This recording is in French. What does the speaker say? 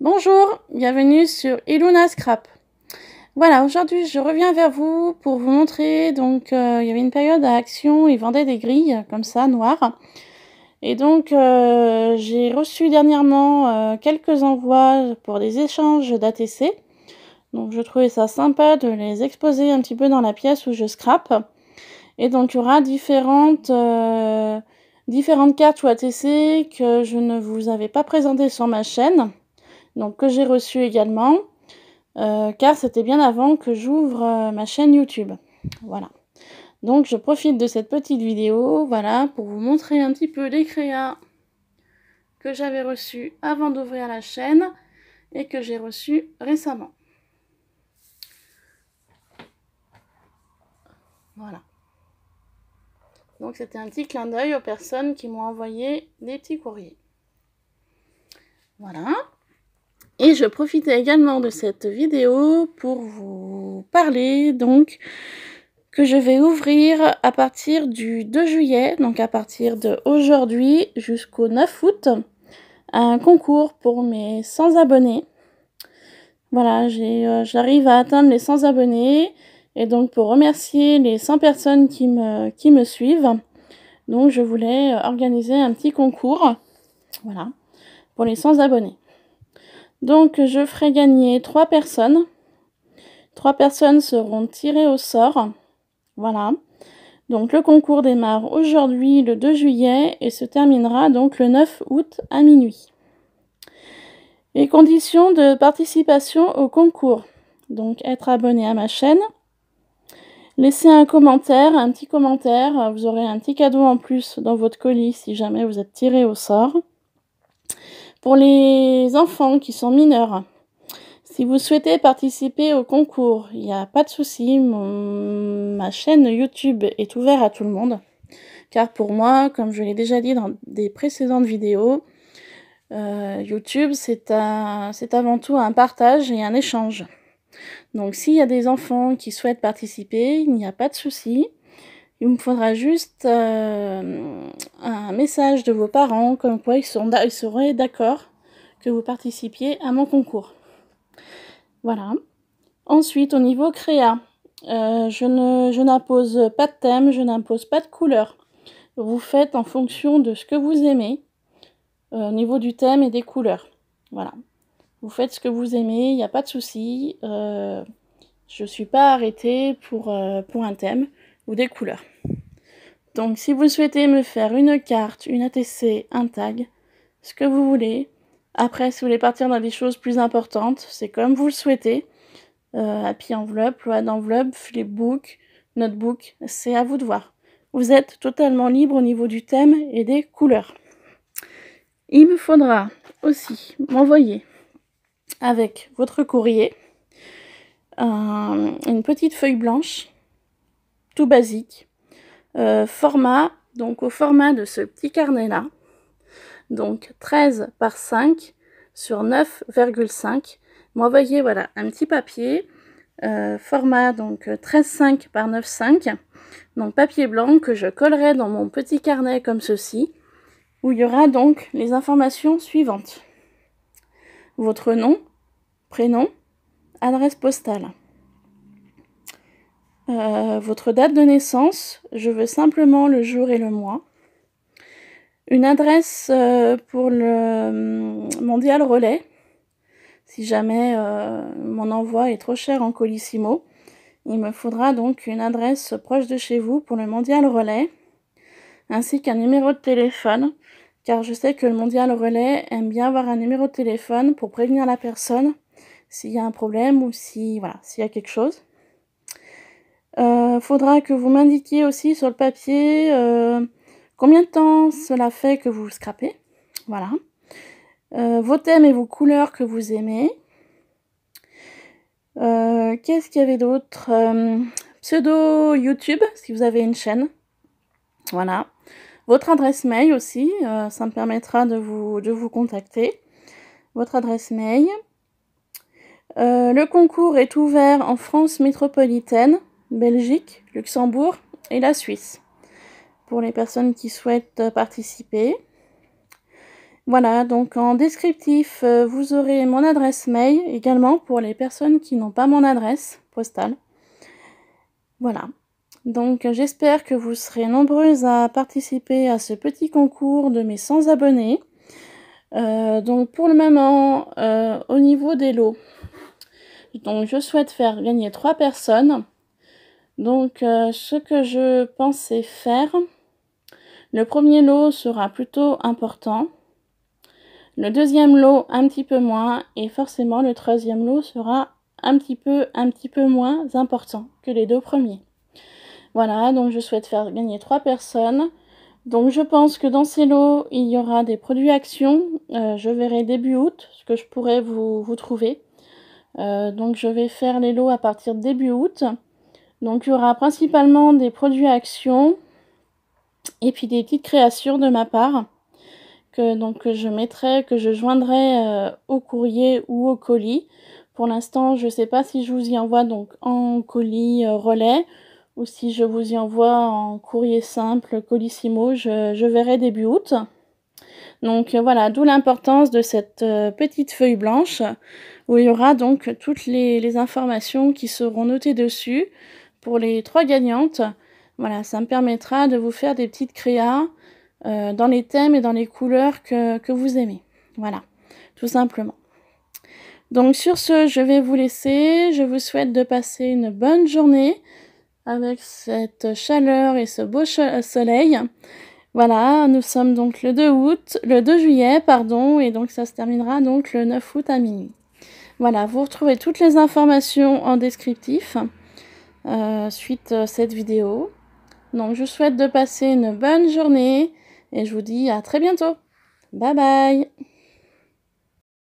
Bonjour, bienvenue sur Iluna Scrap. Voilà, aujourd'hui je reviens vers vous pour vous montrer, donc euh, il y avait une période à Action, ils vendaient des grilles comme ça, noires. Et donc euh, j'ai reçu dernièrement euh, quelques envois pour des échanges d'ATC. Donc je trouvais ça sympa de les exposer un petit peu dans la pièce où je scrape. Et donc il y aura différentes différentes cartes ou ATC que je ne vous avais pas présentées sur ma chaîne donc que j'ai reçu également, euh, car c'était bien avant que j'ouvre euh, ma chaîne YouTube. Voilà. Donc je profite de cette petite vidéo, voilà, pour vous montrer un petit peu les créas que j'avais reçus avant d'ouvrir la chaîne et que j'ai reçus récemment. Voilà. Donc c'était un petit clin d'œil aux personnes qui m'ont envoyé des petits courriers. Voilà. Et je profite également de cette vidéo pour vous parler donc que je vais ouvrir à partir du 2 juillet, donc à partir d'aujourd'hui jusqu'au 9 août, un concours pour mes 100 abonnés. Voilà, euh, j'arrive à atteindre les 100 abonnés. Et donc pour remercier les 100 personnes qui me, qui me suivent, donc je voulais organiser un petit concours, voilà, pour les 100 abonnés. Donc je ferai gagner trois personnes. Trois personnes seront tirées au sort. Voilà. Donc le concours démarre aujourd'hui le 2 juillet et se terminera donc le 9 août à minuit. Les conditions de participation au concours. Donc être abonné à ma chaîne. Laissez un commentaire, un petit commentaire. Vous aurez un petit cadeau en plus dans votre colis si jamais vous êtes tiré au sort pour les enfants qui sont mineurs. Si vous souhaitez participer au concours, il n'y a pas de souci, ma chaîne YouTube est ouverte à tout le monde. Car pour moi, comme je l'ai déjà dit dans des précédentes vidéos, euh, YouTube, c'est avant tout un partage et un échange. Donc s'il y a des enfants qui souhaitent participer, il n'y a pas de souci. Il me faudra juste euh, un message de vos parents, comme quoi ils, seraient d'accord que vous participiez à mon concours. Voilà. Ensuite, au niveau créa, euh, je n'impose pas de thème, je n'impose pas de couleur. Vous faites en fonction de ce que vous aimez, euh, au niveau du thème et des couleurs. Voilà. Vous faites ce que vous aimez, il n'y a pas de souci. je ne suis pas arrêtée pour, pour un thème ou des couleurs. Donc si vous souhaitez me faire une carte, une ATC, un tag, ce que vous voulez. Après, si vous voulez partir dans des choses plus importantes, c'est comme vous le souhaitez. Euh, happy enveloppe, loi d'enveloppe, flipbook, notebook, c'est à vous de voir. Vous êtes totalement libre au niveau du thème et des couleurs. Il me faudra aussi m'envoyer avec votre courrier euh, une petite feuille blanche tout basique. Euh, format, donc au format de ce petit carnet-là, donc 13 par 5 sur 9,5. voyez, voilà un petit papier, euh, format donc 13,5 euh, par 9,5, donc papier blanc que je collerai dans mon petit carnet comme ceci, où il y aura donc les informations suivantes. Votre nom, prénom, adresse postale. Euh, votre date de naissance, je veux simplement le jour et le mois, une adresse euh, pour le euh, mondial relais, si jamais mon envoi est trop cher en colissimo. Il me faudra donc une adresse proche de chez vous pour le mondial relais, ainsi qu'un numéro de téléphone, car je sais que le mondial relais aime bien avoir un numéro de téléphone pour prévenir la personne s'il y a un problème ou si voilà, s'il y a quelque chose il euh, faudra que vous m'indiquiez aussi sur le papier euh, combien de temps cela fait que vous scrapez. Voilà. Euh, vos thèmes et vos couleurs que vous aimez. Qu'est-ce qu'il y avait d'autre Pseudo YouTube, si vous avez une chaîne. Voilà. Votre adresse mail aussi, ça me permettra vous, de vous contacter. Votre adresse mail. le concours est ouvert en France métropolitaine Belgique, Luxembourg et la Suisse. Pour les personnes qui souhaitent euh, participer. Voilà, donc en descriptif, euh, vous aurez mon adresse mail également pour les personnes qui n'ont pas mon adresse postale. Voilà. Donc j'espère que vous serez nombreuses à participer à ce petit concours de mes 100 abonnés. Euh, donc pour le moment, au niveau des lots, donc je souhaite faire gagner 3 personnes. Donc, euh, ce que je pensais faire, le premier lot sera plutôt important. Le deuxième lot, un petit peu moins. Et forcément, le troisième lot sera un petit peu, un petit peu moins important que les deux premiers. Voilà, donc je souhaite faire gagner trois personnes. Donc je pense que dans ces lots, il y aura des produits actions. Euh, je verrai début août ce que je pourrai vous, trouver. Euh, donc je vais faire les lots à partir de début août. Donc il y aura principalement des produits actions et puis des petites créations de ma part que donc je mettrai, que je joindrai euh, au courrier ou au colis. Pour l'instant, je ne sais pas si je vous y envoie donc en colis euh, relais ou si je vous y envoie en courrier simple, colissimo, je, verrai début août. Donc euh, voilà, d'où l'importance de cette petite feuille blanche où il y aura donc toutes les informations qui seront notées dessus pour les trois gagnantes. Voilà, ça me permettra de vous faire des petites créas euh, dans les thèmes et dans les couleurs que, que vous aimez. Voilà, tout simplement. Donc sur ce, je vais vous laisser. Je vous souhaite de passer une bonne journée avec cette chaleur et ce beau soleil. Voilà, nous sommes donc le 2 août, le 2 juillet, pardon, et donc ça se terminera donc le 9 août à minuit. Voilà, vous retrouvez toutes les informations en descriptif. Euh, suite cette vidéo. Donc je souhaite de passer une bonne journée et je vous dis à très bientôt. Bye bye